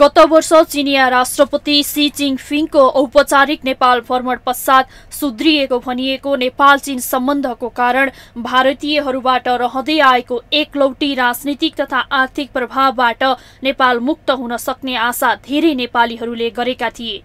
गत वर्ष चिनिया राष्ट्रपति सी चिङफिङको औपचारिक नेपाल भ्रमण पश्चात सुध्रिएको भनिएको नेपाल चीन सम्बन्धको कारण भारतीयहरूबाट रहँदै आएको एकलौटी राजनीतिक तथा आर्थिक प्रभावबाट नेपाल मुक्त हुन सक्ने आशा धेरै नेपालीहरूले गरेका थिए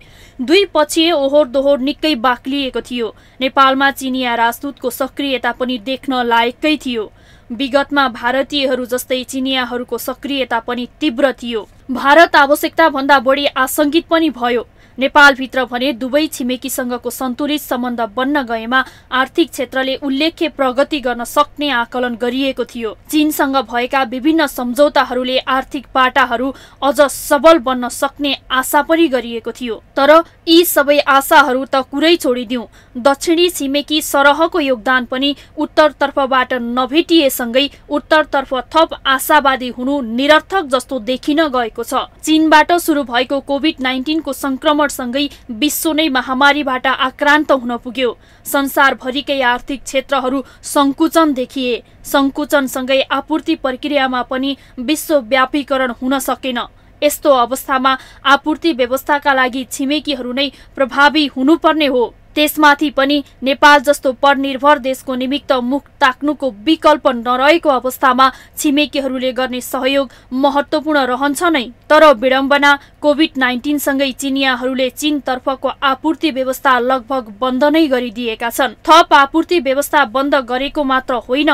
दुई पक्षीय ओहोर दोहोर निकै बाक्लिएको थियो नेपालमा चिनिया राजदूतको सक्रियता पनि देख्न लायकै थियो विगतमा भारतीयहरू जस्तै चिनियाहरूको सक्रियता पनि तीव्र थियो भारत आवश्यकताभन्दा बढी आशंकित पनि भयो नेपालभित्र भने दुवै छिमेकीसँगको सन्तुलित सम्बन्ध बन्न गएमा आर्थिक क्षेत्रले उल्लेख्य प्रगति गर्न सक्ने आकलन गरिएको थियो चीनसँग भएका विभिन्न सम्झौताहरूले आर्थिक पाटाहरू अझ सबल बन्न सक्ने आशा पनि गरिएको थियो तर यी सबै आशाहरू त कुरै छोडिदिउँ दक्षिणी छिमेकी सरहको योगदान पनि उत्तरतर्फबाट नभेटिएसँगै उत्तरतर्फ थप आशावादी हुनु निरर्थक जस्तो देखिन गएको छ चीनबाट सुरु भएको कोभिड नाइन्टिनको संक्रमण सङ्कटसँगै विश्व नै महामारीबाट आक्रान्त हुन पुग्यो संसारभरिकै आर्थिक क्षेत्रहरू सङ्कुचन देखिए सङ्कुचनसँगै आपूर्ति प्रक्रियामा पनि विश्वव्यापीकरण हुन सकेन यस्तो अवस्थामा आपूर्ति व्यवस्थाका लागि छिमेकीहरू नै प्रभावी हुनुपर्ने हो त्यसमाथि पनि नेपाल जस्तो परनिर्भर देशको निमित्त मुख ताक्नुको विकल्प नरहेको अवस्थामा छिमेकीहरूले गर्ने सहयोग महत्त्वपूर्ण रहन्छ नै तर विडम्बना कोभिड नाइन्टिनसँगै चिनियाहरूले चीनतर्फको आपूर्ति व्यवस्था लगभग बन्द नै गरिदिएका छन् थप आपूर्ति व्यवस्था बन्द गरेको मात्र होइन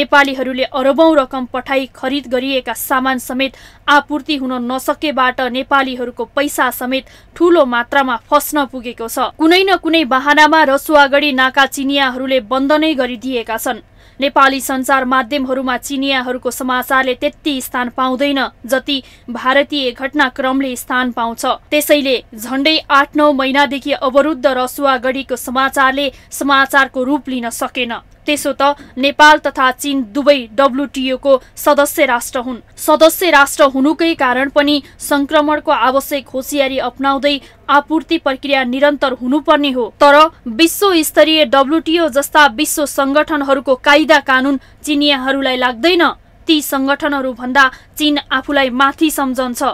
नेपालीहरूले अरबौं रकम पठाई खरिद गरिएका सामान समेत आपूर्ति हुन नसकेबाट नेपालीहरूको पैसा समेत ठूलो मात्रामा फस्न पुगेको छ कुनै न कुनै खानामा रसुवागढी नाका चिनियाहरूले बन्द नै गरिदिएका छन् नेपाली सञ्चार माध्यमहरूमा चिनियाहरूको समाचारले त्यति स्थान पाउँदैन जति भारतीय घटनाक्रमले स्थान पाउँछ त्यसैले झण्डै आठ नौ महिनादेखि अवरुद्ध रसुवागढीको समाचारले समाचारको रूप लिन सकेन त्यसो त नेपाल तथा चीन दुवै डब्लुटिओको सदस्य राष्ट्र हुन् सदस्य राष्ट्र हुनुकै कारण पनि संक्रमणको आवश्यक होसियारी अप्नाउँदै आपूर्ति प्रक्रिया निरन्तर हुनुपर्ने हो तर विश्व स्तरीय डब्लुटिओ जस्ता विश्व सङ्गठनहरूको कायदा कानुन चिनियाहरूलाई लाग्दैन ती भन्दा चीन आफूलाई माथि सम्झन्छ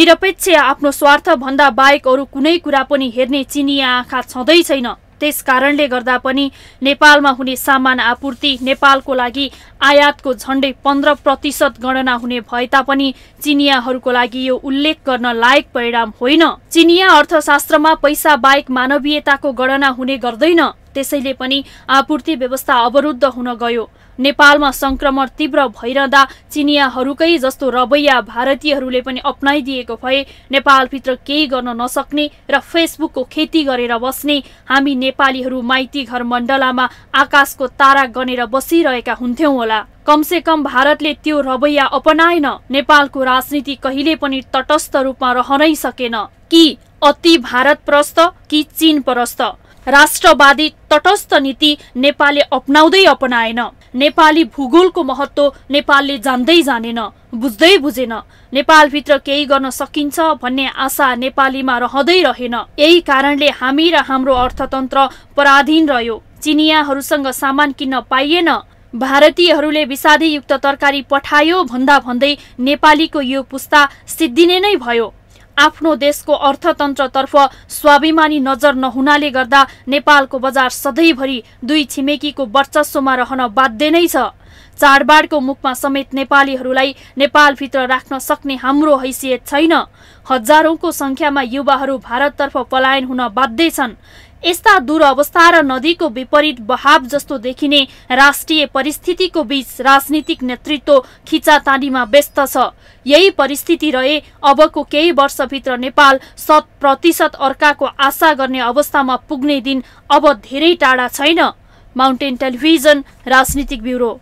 निरपेक्ष आफ्नो स्वार्थ भन्दा बाहेक अरू कुनै कुरा पनि हेर्ने चिनिया आँखा छँदै छैन त्यस कारणले गर्दा पनि नेपालमा हुने सामान आपूर्ति नेपालको लागि आयातको झण्डै पन्ध्र प्रतिशत गणना हुने भए तापनि चिनियाहरूको लागि यो उल्लेख गर्न लायक परिणाम होइन चिनिया अर्थशास्त्रमा पैसा बाहेक मानवीयताको गणना हुने गर्दैन त्यसैले पनि आपूर्ति व्यवस्था अवरुद्ध हुन गयो नेपालमा संक्रमण तीव्र भइरहँदा चिनियाहरूकै जस्तो रवैया भारतीयहरूले पनि अप्नाइदिएको भए नेपालभित्र केही गर्न नसक्ने र फेसबुकको खेती गरेर बस्ने हामी नेपालीहरू माइती घर मण्डलामा आकाशको तारा गनेर बसिरहेका हुन्थ्यौँ होला से कम भारतले त्यो रवैया अपनाएन नेपालको राजनीति कहिले पनि तटस्थ रूपमा रहनै सकेन कि अति भारत प्रस्त कि चीन प्रस्त राष्ट्रवादी तटस्थ नीति नेपालले अपनाउँदै अपनाएन नेपाली भूगोलको महत्व नेपालले जान्दै जानेन बुझ्दै बुझेन नेपालभित्र केही गर्न सकिन्छ भन्ने आशा नेपालीमा रहँदै रहेन यही कारणले हामी र हाम्रो अर्थतन्त्र पराधीन रह्यो चिनियाहरूसँग सामान किन्न पाइएन भारतीयहरूले विषादीयुक्त तरकारी पठायो भन्दा भन्दै नेपालीको यो पुस्ता सिद्धिने नै भयो आफ्नो देशको अर्थतन्त्रतर्फ स्वाभिमानी नजर नहुनाले गर्दा नेपालको बजार सधैँभरि दुई छिमेकीको वर्चस्वमा रहन बाध्य नै छ चाडबाडको मुखमा समेत नेपालीहरूलाई नेपालभित्र राख्न सक्ने हाम्रो हैसियत छैन हजारौंको संख्यामा युवाहरू भारततर्फ पलायन हुन बाध्य छन् यस्ता दुरवस्था र नदीको विपरीत बहाव जस्तो देखिने राष्ट्रिय परिस्थितिको बीच राजनीतिक नेतृत्व खिचातानीमा व्यस्त छ यही परिस्थिति रहे अबको केही वर्षभित्र नेपाल शत प्रतिशत अर्काको आशा गर्ने अवस्थामा पुग्ने दिन अब धेरै टाढा छैन माउन्टेन टेलिभिजन राजनीतिक ब्युरो